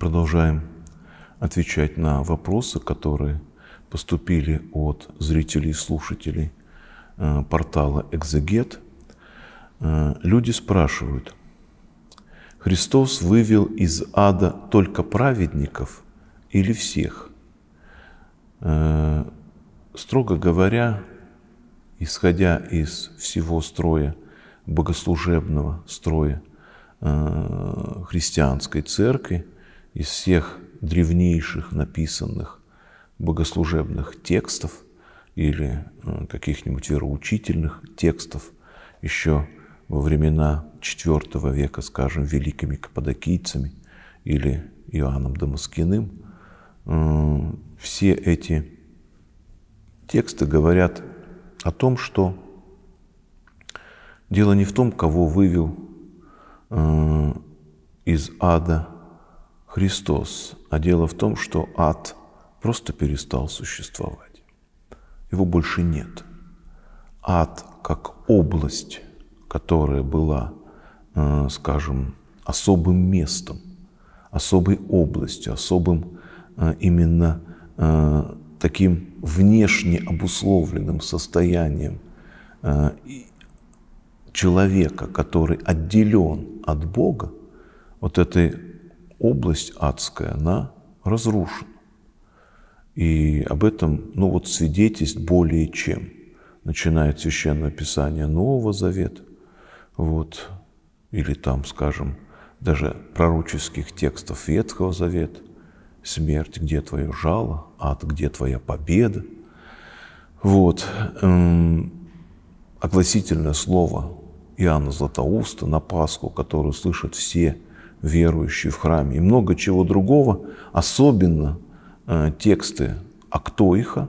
продолжаем отвечать на вопросы, которые поступили от зрителей и слушателей э, портала «Экзегет». Э, люди спрашивают, Христос вывел из ада только праведников или всех? Э, строго говоря, исходя из всего строя, богослужебного строя христианской церкви, из всех древнейших написанных богослужебных текстов или э, каких-нибудь вероучительных текстов еще во времена IV века, скажем, великими каппадокийцами или Иоанном Дамаскиным, э, все эти тексты говорят о том, что дело не в том, кого вывел э, из ада Христос, а дело в том, что ад просто перестал существовать. Его больше нет. Ад как область, которая была, э, скажем, особым местом, особой областью, особым э, именно э, таким внешне обусловленным состоянием человека, который отделен от Бога, вот этой область адская, она разрушена. И об этом, ну вот свидетельств более чем. Начинает Священное Писание Нового Завета, вот, или там, скажем, даже пророческих текстов Ветхого Завета, смерть, где твое жало, ад, где твоя победа. Вот. Эм, огласительное слово Иоанна Златоуста на Пасху, которую слышат все – верующие в храме и много чего другого, особенно э, тексты Актоиха,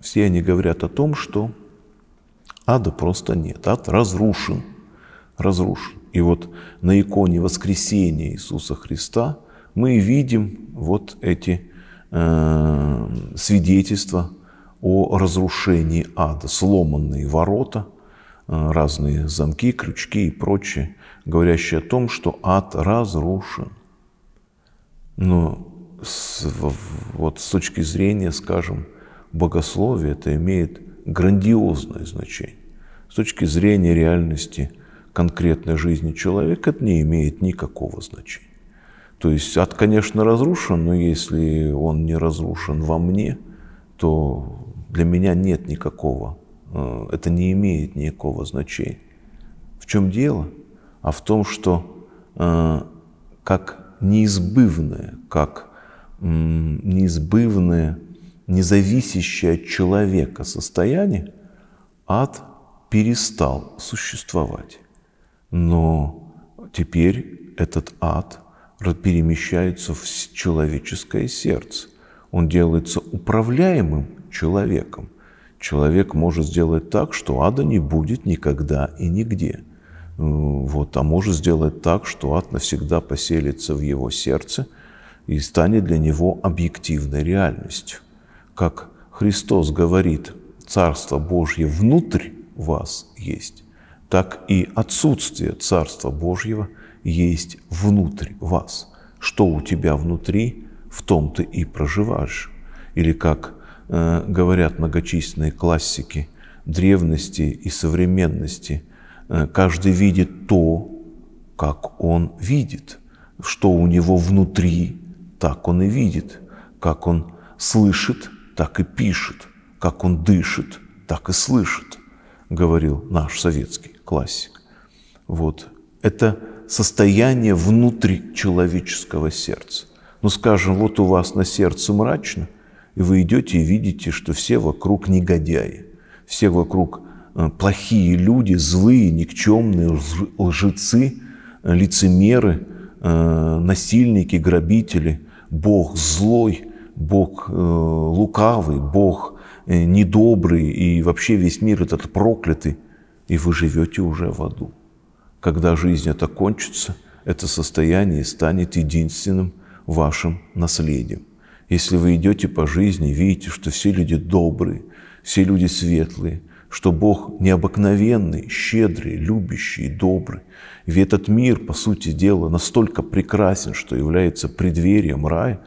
все они говорят о том, что ада просто нет, ад разрушен, разрушен. И вот на иконе воскресения Иисуса Христа мы видим вот эти э, свидетельства о разрушении ада, сломанные ворота – Э, разные замки, крючки и прочее, говорящие о том, что ад разрушен. Но с, вот с точки зрения, скажем, богословия это имеет грандиозное значение. С точки зрения реальности конкретной жизни человека это не имеет никакого значения. То есть ад, конечно, разрушен, но если он не разрушен во мне, то для меня нет никакого Э, это не имеет никакого значения. В чем дело? А в том, что э, как неизбывное, как неизбывное, независящее от человека состояние, ад перестал существовать. Но теперь этот ад перемещается в человеческое сердце. Он делается управляемым человеком – человек может сделать так, что ада не будет никогда и нигде. Э, вот, а может сделать так, что ад навсегда поселится в его сердце и станет для него объективной реальностью. Как Христос говорит, Царство Божье внутрь вас есть, так и отсутствие Царства Божьего есть внутрь вас. Что у тебя внутри, в том ты и проживаешь. Или как Э, говорят многочисленные классики древности и современности, э, каждый видит то, как он видит, что у него внутри, так он и видит, как он слышит, так и пишет, как он дышит, так и слышит, говорил наш советский классик. Вот. Это состояние внутри человеческого сердца. Ну, скажем, вот у вас на сердце мрачно – и вы идете и видите, что все вокруг негодяи, все вокруг э, плохие люди, злые, никчемные, лжецы, лицемеры, э, насильники, грабители. Бог злой, Бог э, лукавый, Бог недобрый, и вообще весь мир этот проклятый. И вы живете уже в аду. Когда жизнь это кончится, это состояние станет единственным вашим наследием. Если вы идете по жизни, видите, что все люди добрые, все люди светлые, что Бог необыкновенный, щедрый, любящий, добрый. ведь этот мир, по сути дела, настолько прекрасен, что является предверием рая,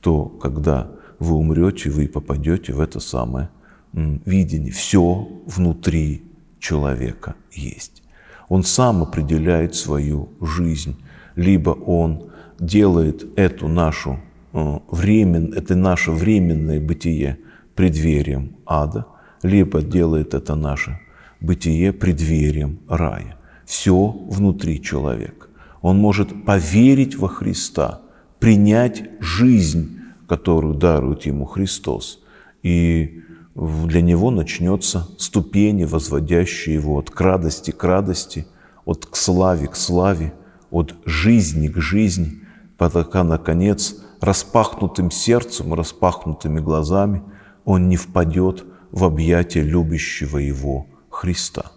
то когда вы умрете, вы попадете в это самое видение. Все внутри человека есть. Он сам определяет свою жизнь. Либо он делает эту нашу Э, времен, это наше временное бытие предверием ада, либо делает это наше бытие предверием рая. Все внутри человека. Он может поверить во Христа, принять жизнь, которую дарует ему Христос. И для него начнется ступени, возводящие его от радости к радости, от к славе к славе, от жизни к жизни, пока, наконец, распахнутым сердцем, распахнутыми глазами он не впадет в объятия любящего его Христа.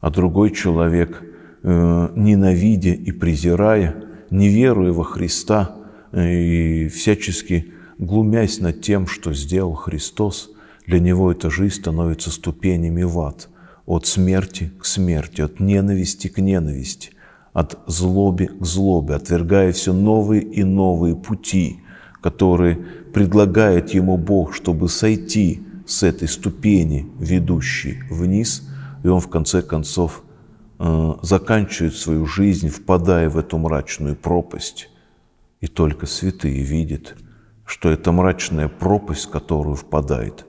А другой человек, э, ненавидя и презирая, не веруя во Христа э, и всячески глумясь над тем, что сделал Христос, для него эта жизнь становится ступенями в ад, от смерти к смерти, от ненависти к ненависти от злоби к злобе, отвергая все новые и новые пути, которые предлагает ему Бог, чтобы сойти с этой ступени, ведущей вниз, и он в конце концов э, заканчивает свою жизнь, впадая в эту мрачную пропасть. И только святые видят, что эта мрачная пропасть, в которую впадает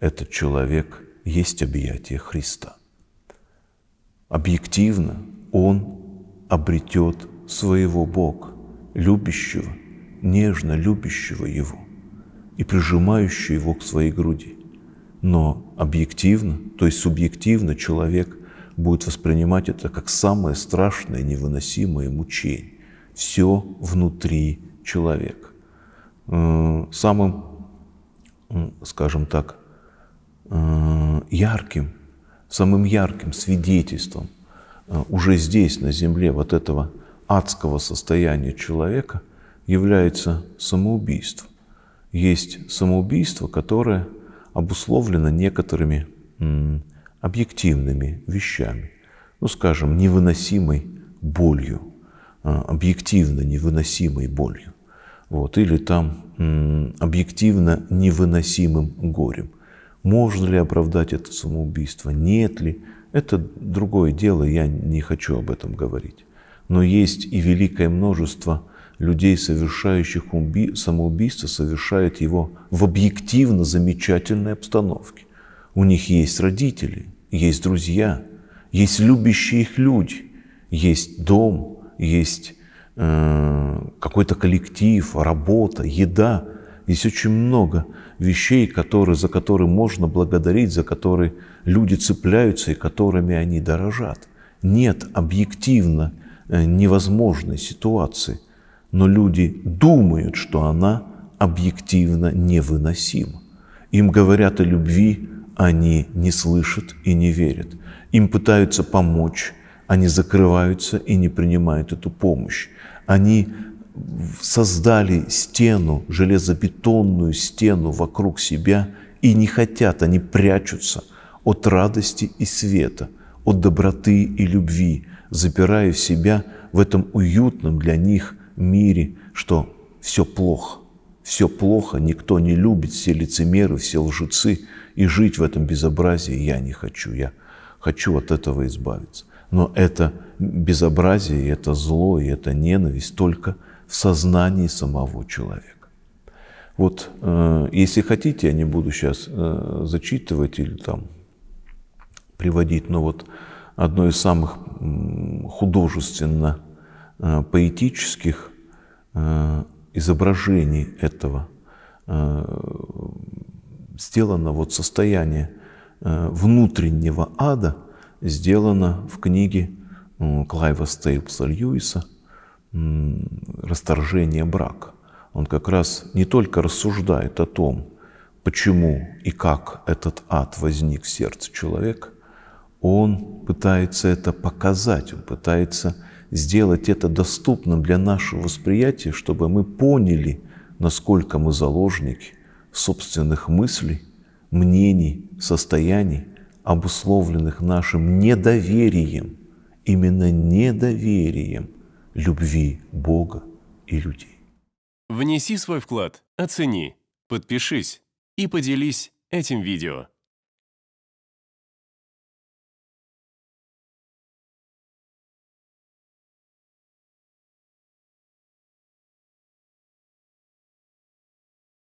этот человек, есть объятие Христа. Объективно он обретет своего Бога, любящего, нежно любящего его и прижимающего его к своей груди. Но объективно, то есть субъективно человек будет воспринимать это как самое страшное, невыносимое мучение. Все внутри человека. Э, самым, скажем так, э, ярким, самым ярким свидетельством – а, уже здесь, на земле, вот этого адского состояния человека является самоубийство. Есть самоубийство, которое обусловлено некоторыми объективными вещами. Ну, скажем, невыносимой болью, а, объективно невыносимой болью. Вот, или там объективно невыносимым горем. Можно ли оправдать это самоубийство? Нет ли? Это другое дело, я не хочу об этом говорить. Но есть и великое множество людей, совершающих уби- самоубийство, совершают его в объективно замечательной обстановке. У них есть родители, есть друзья, есть любящие их люди, есть дом, есть э, какой-то коллектив, работа, еда. Есть очень много вещей, которые, за которые можно благодарить, за которые люди цепляются и которыми они дорожат. Нет объективно э, невозможной ситуации, но люди думают, что она объективно невыносима. Им говорят о любви, они не слышат и не верят. Им пытаются помочь, они закрываются и не принимают эту помощь. Они создали стену, железобетонную стену вокруг себя и не хотят, они прячутся от радости и света, от доброты и любви, запирая себя в этом уютном для них мире, что все плохо, все плохо, никто не любит, все лицемеры, все лжецы, и жить в этом безобразии я не хочу, я хочу от этого избавиться. Но это безобразие, это зло, и это ненависть только – в сознании самого человека. Вот, э, если хотите, я не буду сейчас э, зачитывать или там приводить, но вот одно из самых художественно э, поэтических э, изображений этого э, сделано вот состояние э, внутреннего ада, сделано в книге э, Клайва Стейплса Льюиса – расторжение брака. Он как раз не только рассуждает о том, почему и как этот ад возник в сердце человека, он пытается это показать, он пытается сделать это доступным для нашего восприятия, чтобы мы поняли, насколько мы заложники собственных мыслей, мнений, состояний, обусловленных нашим недоверием, именно недоверием – любви Бога и людей. Внеси свой вклад, оцени, подпишись и поделись этим видео.